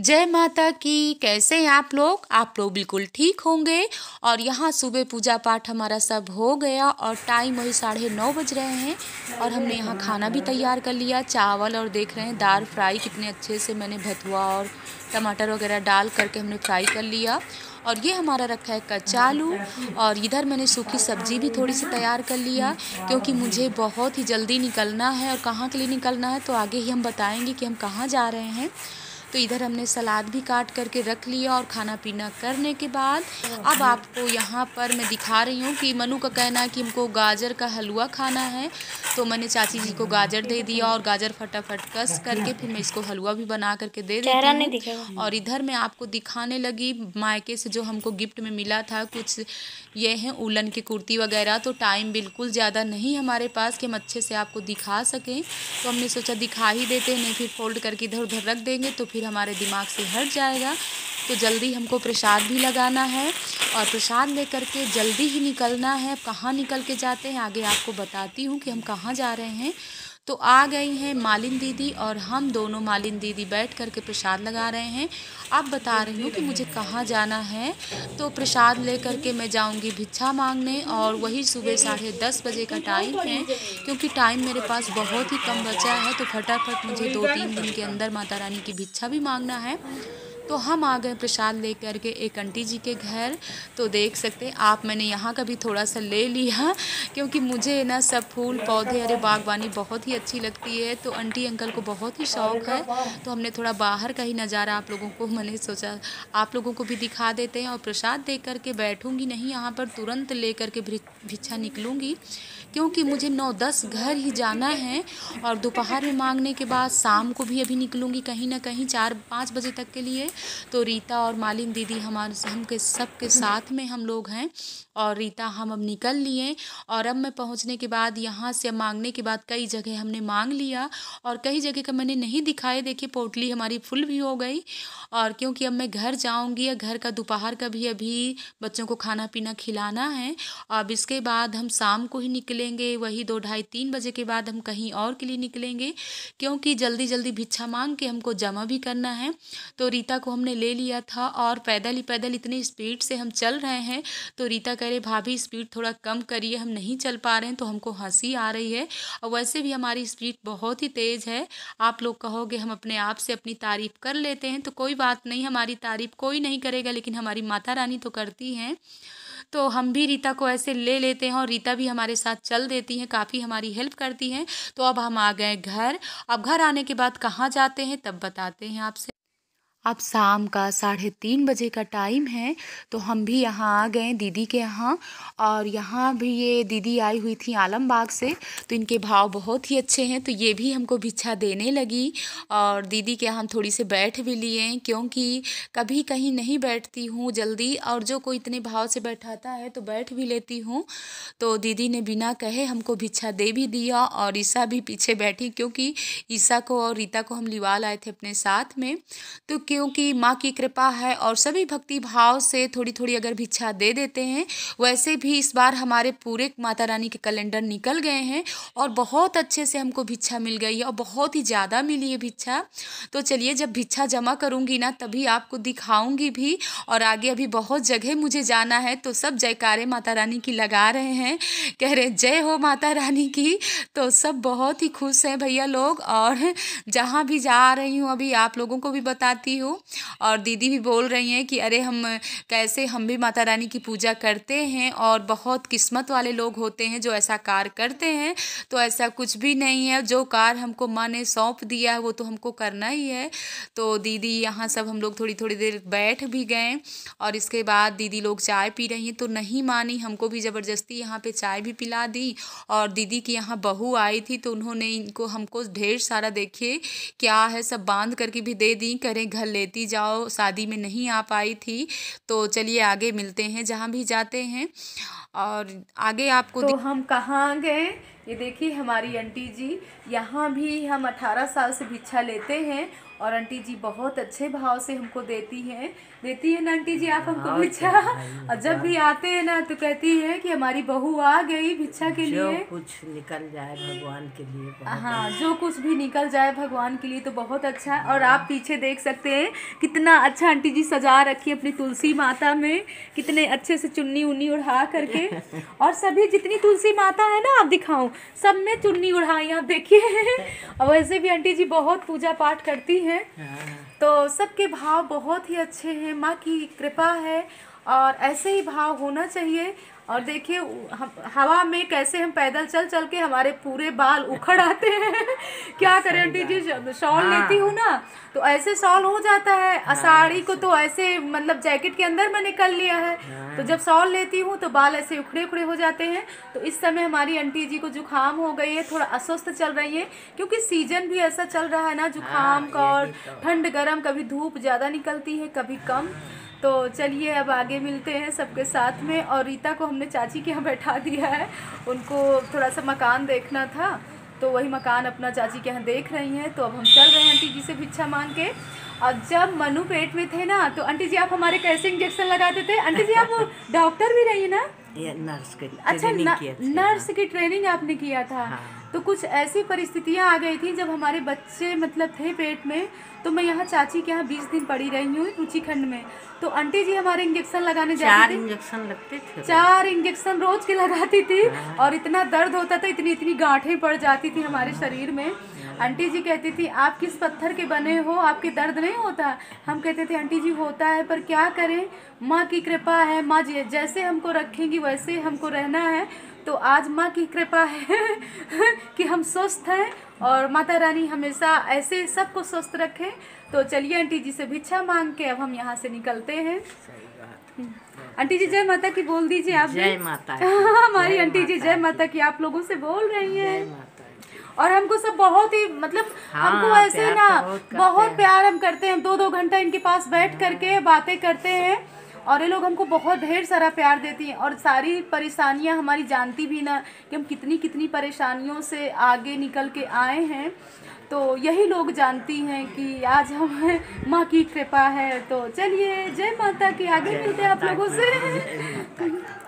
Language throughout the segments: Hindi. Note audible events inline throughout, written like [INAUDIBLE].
जय माता की कैसे हैं आप लोग आप लोग बिल्कुल ठीक होंगे और यहाँ सुबह पूजा पाठ हमारा सब हो गया और टाइम वही साढ़े नौ बज रहे हैं और हमने यहाँ खाना भी तैयार कर लिया चावल और देख रहे हैं दाल फ्राई कितने अच्छे से मैंने भतुआ और टमाटर वगैरह डाल करके हमने फ्राई कर लिया और ये हमारा रखा है कचालू और इधर मैंने सूखी सब्जी भी थोड़ी सी तैयार कर लिया क्योंकि मुझे बहुत ही जल्दी निकलना है और कहाँ के लिए निकलना है तो आगे ही हम बताएँगे कि हम कहाँ जा रहे हैं तो इधर हमने सलाद भी काट करके रख लिया और खाना पीना करने के बाद अब आपको यहाँ पर मैं दिखा रही हूँ कि मनु का कहना है कि हमको गाजर का हलवा खाना है तो मैंने चाची जी को गाजर दे दिया और गाजर फटाफट कस करके फिर मैं इसको हलवा भी बना करके दे देती हूँ और इधर मैं आपको दिखाने लगी मायके से जो हमको गिफ्ट में मिला था कुछ ये हैं उलन की कुर्ती वगैरह तो टाइम बिल्कुल ज़्यादा नहीं हमारे पास कि हम अच्छे से आपको दिखा सकें तो हमने सोचा दिखा ही देते नहीं फिर फोल्ड करके इधर उधर रख देंगे तो फिर हमारे दिमाग से हट जाएगा तो जल्दी हमको प्रसाद भी लगाना है और प्रसाद लेकर के जल्दी ही निकलना है कहाँ निकल के जाते हैं आगे आपको बताती हूँ कि हम कहाँ जा रहे हैं तो आ गई हैं मालिन दीदी और हम दोनों मालिन दीदी बैठ करके प्रसाद लगा रहे हैं अब बता रही हूँ कि मुझे कहाँ जाना है तो प्रसाद ले करके मैं जाऊँगी भिक्षा मांगने और वही सुबह साढ़े दस बजे का टाइम है क्योंकि टाइम मेरे पास बहुत ही कम बचा है तो फटाफट मुझे दो तीन दिन के अंदर माता रानी की भिक्षा भी मांगना है तो हम आ गए प्रसाद ले कर के एक आंटी जी के घर तो देख सकते हैं आप मैंने यहाँ का भी थोड़ा सा ले लिया क्योंकि मुझे ना सब फूल पौधे अरे बागवानी बहुत ही अच्छी लगती है तो आंटी अंकल को बहुत ही शौक़ है तो हमने थोड़ा बाहर का ही नज़ारा आप लोगों को मैंने सोचा आप लोगों को भी दिखा देते हैं और प्रसाद दे करके बैठूँगी नहीं यहाँ पर तुरंत ले करके भिक्षा निकलूँगी क्योंकि मुझे नौ दस घर ही जाना है और दोपहर में मांगने के बाद शाम को भी अभी निकलूँगी कहीं ना कहीं चार पाँच बजे तक के लिए तो रीता और मालिन दीदी हमारे हम के सब के साथ में हम लोग हैं और रीता हम अब निकल लिए और अब मैं पहुंचने के बाद यहाँ से मांगने के बाद कई जगह हमने मांग लिया और कई जगह का मैंने नहीं दिखाए देखिए पोटली हमारी फुल भी हो गई और क्योंकि अब मैं घर जाऊँगी या घर का दोपहर का भी अभी बच्चों को खाना पीना खिलाना है अब इसके बाद हम शाम को ही निकलेंगे वही दो ढाई तीन बजे के बाद हम कहीं और के लिए निकलेंगे क्योंकि जल्दी जल्दी भिक्षा मांग के हमको जमा भी करना है तो रीता को हमने ले लिया था और पैदल ही पैदल इतनी स्पीड से हम चल रहे हैं तो रीता कह रहे भाभी स्पीड थोड़ा कम करिए हम नहीं चल पा रहे हैं तो हमको हंसी आ रही है और वैसे भी हमारी स्पीड बहुत ही तेज़ है आप लोग कहोगे हम अपने आप से अपनी तारीफ़ कर लेते हैं तो कोई बात नहीं हमारी तारीफ़ कोई नहीं करेगा लेकिन हमारी माता रानी तो करती हैं तो हम भी रीता को ऐसे ले लेते हैं और रीता भी हमारे साथ चल देती हैं काफ़ी हमारी हेल्प करती हैं तो अब हम आ गए घर अब घर आने के बाद कहाँ जाते हैं तब बताते हैं आपसे अब शाम का साढ़े तीन बजे का टाइम है तो हम भी यहाँ आ गए दीदी के यहाँ और यहाँ भी ये दीदी आई हुई थी आलमबाग से तो इनके भाव बहुत ही अच्छे हैं तो ये भी हमको भिक्षा देने लगी और दीदी के यहाँ थोड़ी से बैठ भी लिए क्योंकि कभी कहीं नहीं बैठती हूँ जल्दी और जो कोई इतने भाव से बैठाता है तो बैठ भी लेती हूँ तो दीदी ने बिना कहे हमको भिक्षा दे भी दिया और ईसा भी पीछे बैठी क्योंकि ईसा को और रीता को हम लिवा लाए थे अपने साथ में तो क्योंकि माँ की कृपा है और सभी भक्ति भाव से थोड़ी थोड़ी अगर भिक्षा दे देते हैं वैसे भी इस बार हमारे पूरे माता रानी के कैलेंडर निकल गए हैं और बहुत अच्छे से हमको भिक्षा मिल गई है और बहुत ही ज़्यादा मिली है भिक्षा तो चलिए जब भिक्षा जमा करूँगी ना तभी आपको दिखाऊँगी भी और आगे अभी बहुत जगह मुझे जाना है तो सब जयकारे माता रानी की लगा रहे हैं कह रहे जय हो माता रानी की तो सब बहुत ही खुश हैं भैया लोग और जहाँ भी जा रही हूँ अभी आप लोगों को भी बताती हूँ हूँ और दीदी भी बोल रही हैं कि अरे हम कैसे हम भी माता रानी की पूजा करते हैं और बहुत किस्मत वाले लोग होते हैं जो ऐसा कार्य करते हैं तो ऐसा कुछ भी नहीं है जो कार्य हमको माँ ने सौंप दिया है वो तो हमको करना ही है तो दीदी यहाँ सब हम लोग थोड़ी थोड़ी देर बैठ भी गए और इसके बाद दीदी लोग चाय पी रही हैं तो नहीं मानी हमको भी ज़बरदस्ती यहाँ पे चाय भी पिला दी और दीदी की यहाँ बहू आई थी तो उन्होंने इनको हमको ढेर सारा देखिए क्या है सब बांध करके भी दे दी करें घर लेती जाओ शादी में नहीं आ पाई थी तो चलिए आगे मिलते हैं जहाँ भी जाते हैं और आगे आपको तो हम कहाँ गए ये देखिए हमारी आंटी जी यहाँ भी हम अठारह साल से भिक्षा लेते हैं और आंटी जी बहुत अच्छे भाव से हमको देती हैं देती है ना आंटी जी आप हमको भिक्षा [LAUGHS] और जब भी आते हैं ना तो कहती है कि हमारी बहू आ गई भिक्षा के लिए कुछ निकल जाए भगवान के लिए हाँ अच्छा। जो कुछ भी निकल जाए भगवान के लिए तो बहुत अच्छा है और आप पीछे देख सकते हैं कितना अच्छा आंटी जी सजा रखी अपनी तुलसी माता में कितने अच्छे से चुन्नी उन्नी उड़ा करके [LAUGHS] और सभी जितनी तुलसी माता है ना आप दिखाऊँ सब में चुन्नी उड़ाई आप देखिए [LAUGHS] और वैसे भी आंटी जी बहुत पूजा पाठ करती हैं हैं हाँ, हाँ। तो सबके भाव बहुत ही अच्छे हैं माँ की कृपा है और ऐसे ही भाव होना चाहिए और देखिए हवा में कैसे हम पैदल चल चल के हमारे पूरे बाल उखड़ आते हैं [LAUGHS] क्या करें आंटी जी शॉल हाँ। लेती हूँ ना तो ऐसे शॉल हो जाता है हाँ। साड़ी को तो ऐसे मतलब जैकेट के अंदर मैंने कर लिया है तो हाँ। तो जब शॉल लेती हूँ तो बाल ऐसे उखड़े उखड़े हो जाते हैं तो इस समय हमारी आंटी जी को जुकाम हो गई है थोड़ा अस्वस्थ चल रही है क्योंकि सीजन भी ऐसा चल रहा है ना जुकाम हाँ, का और तो। ठंड गर्म कभी धूप ज़्यादा निकलती है कभी कम तो चलिए अब आगे मिलते हैं सबके साथ में और रीता को हमने चाची के यहाँ बैठा दिया है उनको थोड़ा सा मकान देखना था तो वही मकान अपना चाची के यहाँ देख रही हैं तो अब हम चल रहे हैं आंटी जी से भिक्षा मांग के और जब मनु पेट में थे ना तो आंटी जी आप हमारे कैसे इंजेक्शन लगाते थे आंटी जी आप डॉक्टर भी रही ना नर्स की अच्छा नर्स की ट्रेनिंग आपने किया था हाँ। तो कुछ ऐसी परिस्थितियाँ आ गई थी जब हमारे बच्चे मतलब थे पेट में तो मैं यहाँ चाची के यहाँ बीस दिन पड़ी रही हूँ रुचिखंड में तो आंटी जी हमारे इंजेक्शन लगाने चार इंजेक्शन लगते थे चार इंजेक्शन रोज के लगाती थी हाँ। और इतना दर्द होता था इतनी इतनी गांठें पड़ जाती थी हमारे शरीर में आंटी जी कहती थी आप किस पत्थर के बने हो आपके दर्द नहीं होता हम कहते थे आंटी जी होता है पर क्या करें माँ की कृपा है माँ जैसे हमको रखेंगी वैसे हमको रहना है तो आज माँ की कृपा है [LAUGHS] कि हम स्वस्थ हैं और माता रानी हमेशा ऐसे सबको स्वस्थ रखें तो चलिए आंटी जी से भिक्षा मांग के अब हम यहाँ से निकलते हैं आंटी जी जय माता की बोल दीजिए आप जय माता [LAUGHS] हमारी आंटी जी जय माता की आप लोगों से बोल रही हैं और हमको सब बहुत ही मतलब हाँ, हमको ऐसे ना बहुत, बहुत प्यार हम करते हैं दो दो घंटा इनके पास बैठ हाँ, करके बातें करते हैं और ये लोग हमको बहुत ढेर सारा प्यार देती हैं और सारी परेशानियां हमारी जानती भी ना कि हम कितनी कितनी परेशानियों से आगे निकल के आए हैं तो यही लोग जानती हैं कि आज हम [LAUGHS] माँ की कृपा है तो चलिए जय माता की आगे मिलते हैं आप लोगों से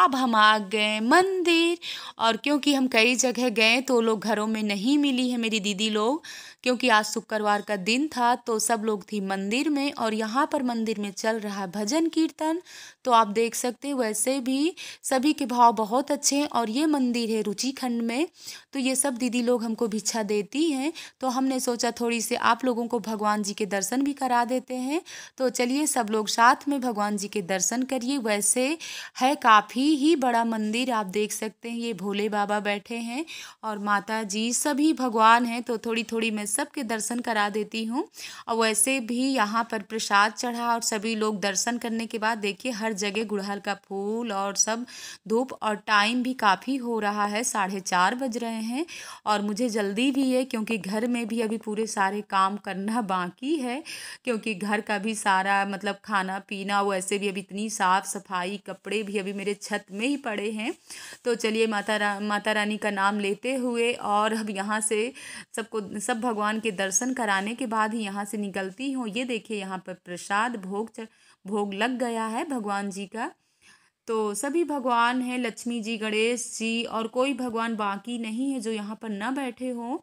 अब हम आ गए मंदिर और क्योंकि हम कई जगह गए तो लोग घरों में नहीं मिली है मेरी दीदी लोग क्योंकि आज शुक्रवार का दिन था तो सब लोग थी मंदिर में और यहाँ पर मंदिर में चल रहा है भजन कीर्तन तो आप देख सकते वैसे भी सभी के भाव बहुत अच्छे हैं और ये मंदिर है रुचिखंड में तो ये सब दीदी लोग हमको भिक्षा देती हैं तो हमने सोचा थोड़ी सी आप लोगों को भगवान जी के दर्शन भी करा देते हैं तो चलिए सब लोग साथ में भगवान जी के दर्शन करिए वैसे है काफ़ी ही बड़ा मंदिर आप देख सकते हैं ये भोले बाबा बैठे हैं और माता जी सभी भगवान हैं तो थोड़ी थोड़ी मैं सबके दर्शन करा देती हूँ और वैसे भी यहाँ पर प्रसाद चढ़ा और सभी लोग दर्शन करने के बाद देखिए हर जगह गुड़हल का फूल और सब धूप और टाइम भी काफ़ी हो रहा है साढ़े चार बज रहे हैं और मुझे जल्दी भी है क्योंकि घर में भी अभी पूरे सारे काम करना [LAUGHS] बाकी है क्योंकि घर का भी सारा मतलब खाना पीना वैसे भी अभी इतनी साफ़ सफाई कपड़े भी अभी मेरे छत में ही पड़े हैं तो चलिए माता रा माता रानी का नाम लेते हुए और अब यहाँ से सबको सब भगवान भगवान के दर्शन कराने के बाद ही यहाँ से निकलती हूँ ये देखिए यहाँ पर प्रसाद भोग भोग लग गया है भगवान जी का तो सभी भगवान हैं लक्ष्मी जी गणेश जी और कोई भगवान बाकी नहीं है जो यहाँ पर न बैठे हों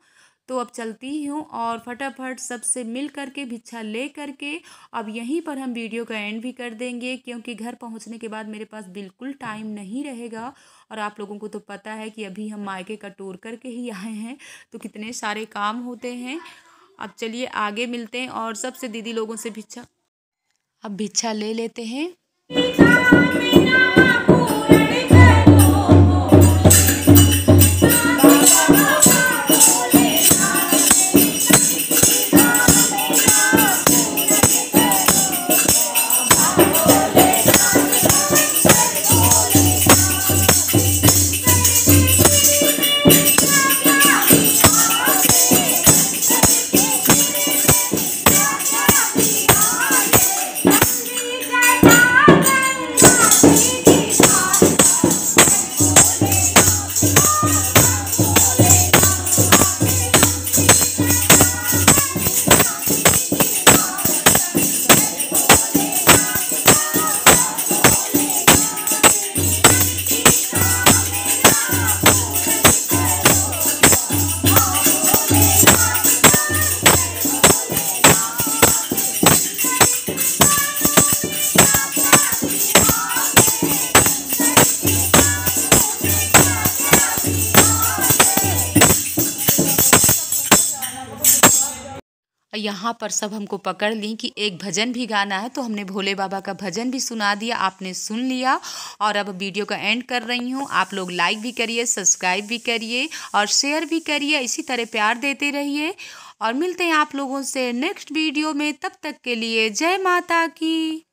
तो अब चलती हूँ और फटाफट सबसे मिल करके भिक्षा ले करके अब यहीं पर हम वीडियो का एंड भी कर देंगे क्योंकि घर पहुँचने के बाद मेरे पास बिल्कुल टाइम नहीं रहेगा और आप लोगों को तो पता है कि अभी हम मायके का टूर करके ही आए हैं तो कितने सारे काम होते हैं अब चलिए आगे मिलते हैं और सबसे दीदी लोगों से भिक्षा अब भिक्षा ले लेते हैं यहाँ पर सब हमको पकड़ ली कि एक भजन भी गाना है तो हमने भोले बाबा का भजन भी सुना दिया आपने सुन लिया और अब वीडियो का एंड कर रही हूँ आप लोग लाइक भी करिए सब्सक्राइब भी करिए और शेयर भी करिए इसी तरह प्यार देते रहिए और मिलते हैं आप लोगों से नेक्स्ट वीडियो में तब तक के लिए जय माता की